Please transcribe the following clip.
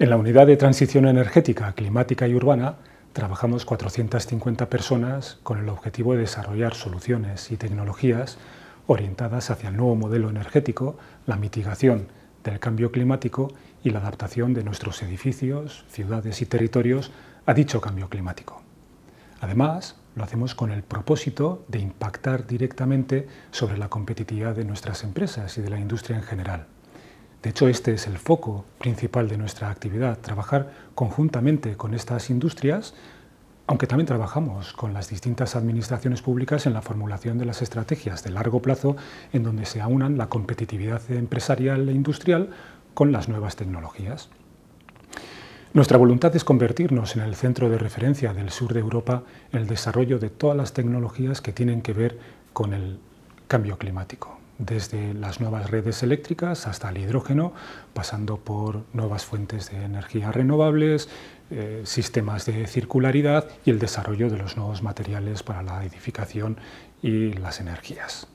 En la unidad de transición energética, climática y urbana trabajamos 450 personas con el objetivo de desarrollar soluciones y tecnologías orientadas hacia el nuevo modelo energético, la mitigación del cambio climático y la adaptación de nuestros edificios, ciudades y territorios a dicho cambio climático. Además, lo hacemos con el propósito de impactar directamente sobre la competitividad de nuestras empresas y de la industria en general. De hecho, este es el foco principal de nuestra actividad, trabajar conjuntamente con estas industrias, aunque también trabajamos con las distintas administraciones públicas en la formulación de las estrategias de largo plazo en donde se aunan la competitividad empresarial e industrial con las nuevas tecnologías. Nuestra voluntad es convertirnos en el centro de referencia del sur de Europa en el desarrollo de todas las tecnologías que tienen que ver con el cambio climático desde las nuevas redes eléctricas hasta el hidrógeno, pasando por nuevas fuentes de energía renovables, eh, sistemas de circularidad y el desarrollo de los nuevos materiales para la edificación y las energías.